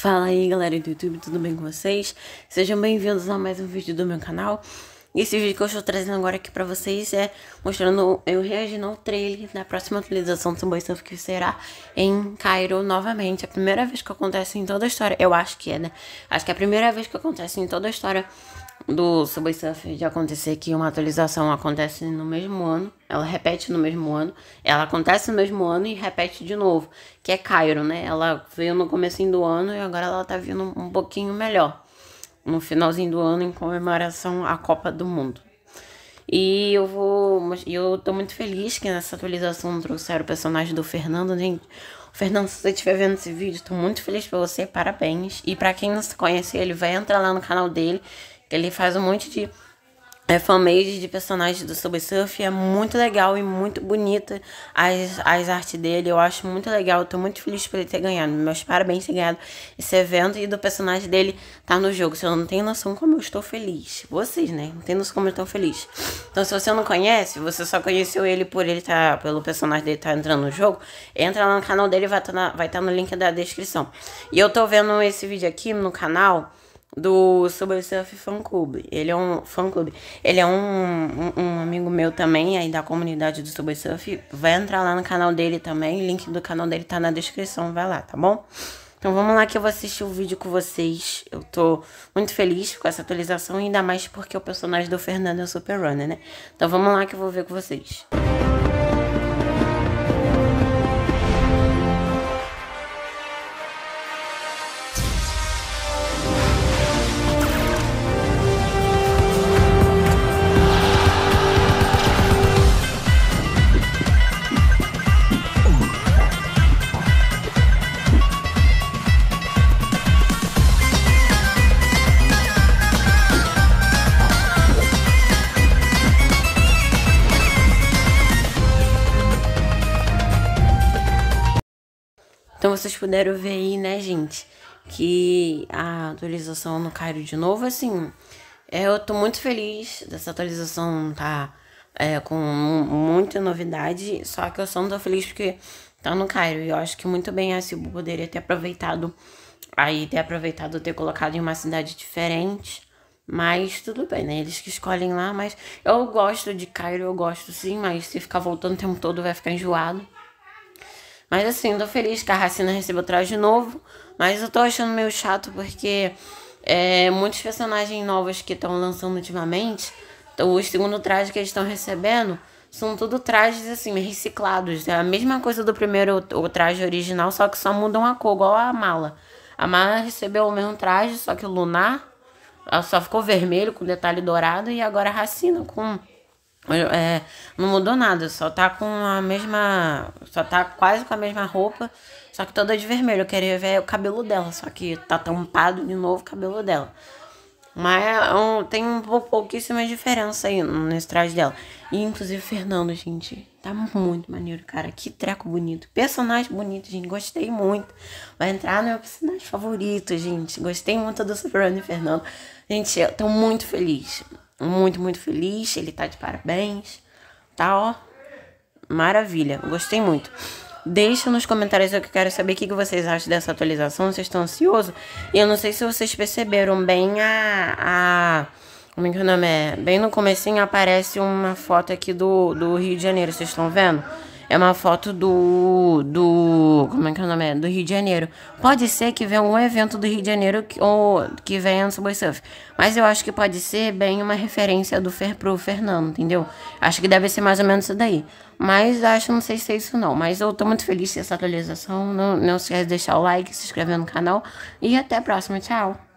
Fala aí galera do YouTube, tudo bem com vocês? Sejam bem-vindos a mais um vídeo do meu canal. E esse vídeo que eu estou trazendo agora aqui pra vocês é mostrando eu reagindo ao trailer da próxima atualização do Subway Surf que será em Cairo novamente. É a primeira vez que acontece em toda a história, eu acho que é, né? Acho que é a primeira vez que acontece em toda a história do Subway Surfer de acontecer que uma atualização acontece no mesmo ano, ela repete no mesmo ano, ela acontece no mesmo ano e repete de novo, que é Cairo, né? Ela veio no começo do ano e agora ela tá vindo um pouquinho melhor no finalzinho do ano em comemoração à Copa do Mundo. E eu vou. Eu tô muito feliz que nessa atualização trouxeram o personagem do Fernando, gente. Fernando, se você estiver vendo esse vídeo, tô muito feliz pra você, parabéns. E para quem não se conhece, ele vai entrar lá no canal dele ele faz um monte de é, fanmade de personagens do Subway Surf. É muito legal e muito bonita as, as artes dele. Eu acho muito legal. Tô muito feliz por ele ter ganhado. Meus parabéns ter ganhado esse evento e do personagem dele tá no jogo. Se Você não tem noção como eu estou feliz. Vocês, né? Não tem noção como eu estou feliz. Então, se você não conhece, você só conheceu ele por ele tá, pelo personagem dele tá entrando no jogo, entra lá no canal dele, vai estar tá vai tá no link da descrição. E eu tô vendo esse vídeo aqui no canal do Subway Surf Fan Club. Ele é um fã clube. Ele é um, um, um, amigo meu também, aí da comunidade do Subway Surf. Vai entrar lá no canal dele também. O link do canal dele tá na descrição, vai lá, tá bom? Então vamos lá que eu vou assistir o vídeo com vocês. Eu tô muito feliz com essa atualização, ainda mais porque o personagem do Fernando é o Super Runner, né? Então vamos lá que eu vou ver com vocês. Música Então vocês puderam ver aí, né, gente, que a atualização no Cairo de novo, assim. É, eu tô muito feliz dessa atualização, tá? É, com muita novidade, só que eu só não tô feliz porque tá no Cairo. E eu acho que muito bem a Cibu poderia ter aproveitado aí, ter aproveitado, ter colocado em uma cidade diferente. Mas tudo bem, né? Eles que escolhem lá, mas eu gosto de Cairo, eu gosto sim, mas se ficar voltando o tempo todo vai ficar enjoado. Mas assim, tô feliz que a Racina recebeu o traje novo. Mas eu tô achando meio chato porque é, muitos personagens novos que estão lançando ultimamente, os segundo trajes que eles estão recebendo, são tudo trajes assim, reciclados. É a mesma coisa do primeiro o traje original, só que só mudam a cor, igual a mala. A mala recebeu o mesmo traje, só que lunar. só ficou vermelho com detalhe dourado e agora a racina com é, não mudou nada, só tá com a mesma. Só tá quase com a mesma roupa, só que toda de vermelho. Eu queria ver o cabelo dela, só que tá tampado de novo o cabelo dela. Mas é um, tem um, pouquíssima diferença aí nesse traje dela. E inclusive Fernando, gente, tá muito maneiro, cara. Que treco bonito. Personagem bonito, gente. Gostei muito. Vai entrar no meu personagem favorito, gente. Gostei muito do Superman e Fernando. Gente, eu tô muito feliz muito, muito feliz. Ele tá de parabéns. Tá, ó. Maravilha. Gostei muito. Deixa nos comentários eu que quero saber o que vocês acham dessa atualização. Vocês estão ansiosos? E eu não sei se vocês perceberam bem a. a como é que é o nome é? Bem no comecinho aparece uma foto aqui do, do Rio de Janeiro. Vocês estão vendo? É uma foto do. do. Como é que é o nome? Do Rio de Janeiro. Pode ser que venha um evento do Rio de Janeiro que, ou que venha no Subway Surf. Mas eu acho que pode ser bem uma referência do Fer pro Fernando, entendeu? Acho que deve ser mais ou menos isso daí. Mas acho, não sei se é isso não. Mas eu tô muito feliz com essa atualização. Não, não esquece de deixar o like, se inscrever no canal. E até a próxima. Tchau.